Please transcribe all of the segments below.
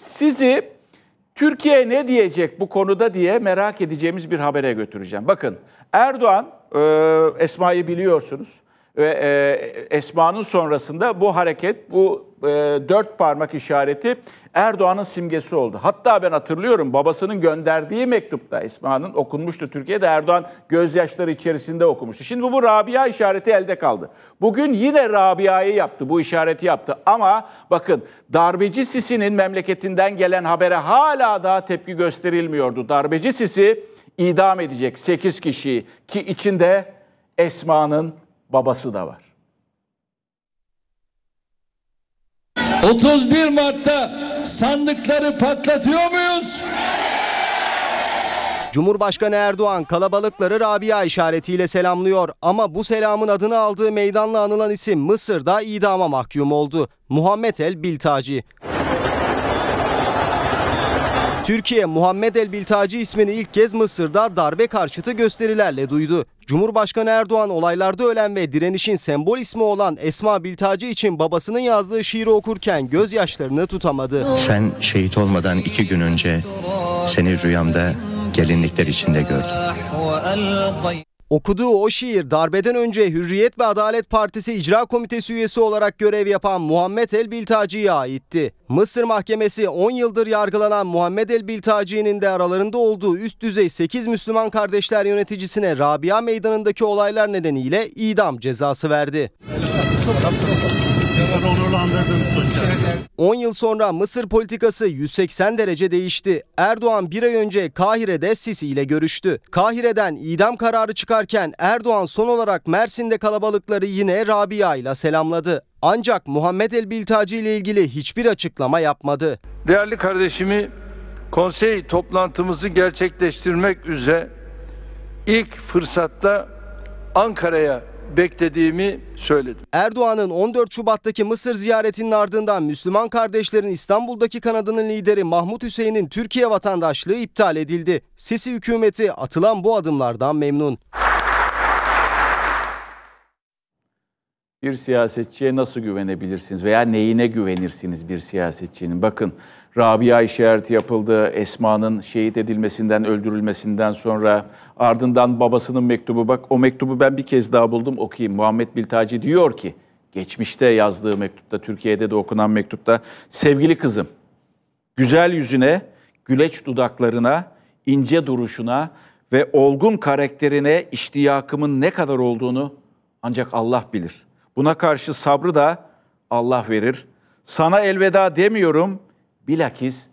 Sizi Türkiye ne diyecek bu konuda diye merak edeceğimiz bir habere götüreceğim. Bakın Erdoğan, e, Esma'yı biliyorsunuz ve e, Esma'nın sonrasında bu hareket, bu e, dört parmak işareti Erdoğan'ın simgesi oldu. Hatta ben hatırlıyorum babasının gönderdiği mektupta Esma'nın okunmuştu Türkiye'de Erdoğan gözyaşları içerisinde okumuştu. Şimdi bu, bu Rabia işareti elde kaldı. Bugün yine Rabia'yı yaptı, bu işareti yaptı. Ama bakın darbeci Sisi'nin memleketinden gelen habere hala daha tepki gösterilmiyordu. Darbeci Sisi idam edecek 8 kişiyi ki içinde Esma'nın babası da var. 31 Mart'ta sandıkları patlatıyor muyuz? Cumhurbaşkanı Erdoğan kalabalıkları Rabia işaretiyle selamlıyor ama bu selamın adını aldığı meydanla anılan isim Mısır'da idama mahkum oldu. Muhammed El Biltaci. Türkiye Muhammed El Biltacı ismini ilk kez Mısır'da darbe karşıtı gösterilerle duydu. Cumhurbaşkanı Erdoğan olaylarda ölen ve direnişin sembol ismi olan Esma Biltacı için babasının yazdığı şiiri okurken gözyaşlarını tutamadı. Sen şehit olmadan iki gün önce seni rüyamda gelinlikler içinde gördüm. Okuduğu o şiir darbeden önce Hürriyet ve Adalet Partisi İcra Komitesi üyesi olarak görev yapan Muhammed El Biltaci'ye aitti. Mısır Mahkemesi 10 yıldır yargılanan Muhammed El Biltaci'nin de aralarında olduğu üst düzey 8 Müslüman kardeşler yöneticisine Rabia Meydanı'ndaki olaylar nedeniyle idam cezası verdi. Mısır'ı onurlandırdığını söyleyeceğim. 10 yıl sonra Mısır politikası 180 derece değişti. Erdoğan bir ay önce Kahire'de Sisi ile görüştü. Kahire'den idam kararı çıkarken Erdoğan son olarak Mersin'de kalabalıkları yine Rabia ile selamladı. Ancak Muhammed El Biltacı ile ilgili hiçbir açıklama yapmadı. Değerli kardeşimi konsey toplantımızı gerçekleştirmek üzere ilk fırsatta Ankara'ya beklediğimi söyledim. Erdoğan'ın 14 Şubat'taki Mısır ziyaretinin ardından Müslüman kardeşlerin İstanbul'daki kanadının lideri Mahmut Hüseyin'in Türkiye vatandaşlığı iptal edildi. Sisi hükümeti atılan bu adımlardan memnun. bir siyasetçiye nasıl güvenebilirsiniz veya neyine güvenirsiniz bir siyasetçinin? Bakın Rabia işareti yapıldı. Esma'nın şehit edilmesinden, öldürülmesinden sonra ardından babasının mektubu bak o mektubu ben bir kez daha buldum okuyayım. Muhammed Biltaci diyor ki geçmişte yazdığı mektupta, Türkiye'de de okunan mektupta sevgili kızım güzel yüzüne, güleç dudaklarına, ince duruşuna ve olgun karakterine iştiyakımın ne kadar olduğunu ancak Allah bilir.'' Buna karşı sabrı da Allah verir. Sana elveda demiyorum, bilakis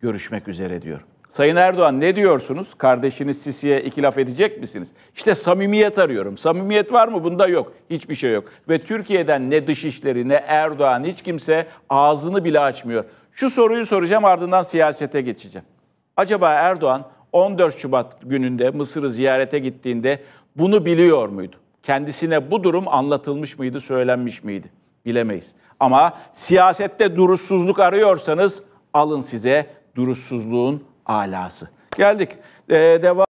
görüşmek üzere diyor. Sayın Erdoğan ne diyorsunuz? Kardeşiniz Sisi'ye iki laf edecek misiniz? İşte samimiyet arıyorum. Samimiyet var mı? Bunda yok. Hiçbir şey yok. Ve Türkiye'den ne dışişleri ne Erdoğan hiç kimse ağzını bile açmıyor. Şu soruyu soracağım ardından siyasete geçeceğim. Acaba Erdoğan 14 Şubat gününde Mısır'ı ziyarete gittiğinde bunu biliyor muydu? Kendisine bu durum anlatılmış mıydı, söylenmiş miydi? Bilemeyiz. Ama siyasette durussuzluk arıyorsanız alın size durussuzluğun alası. Geldik. Ee, devam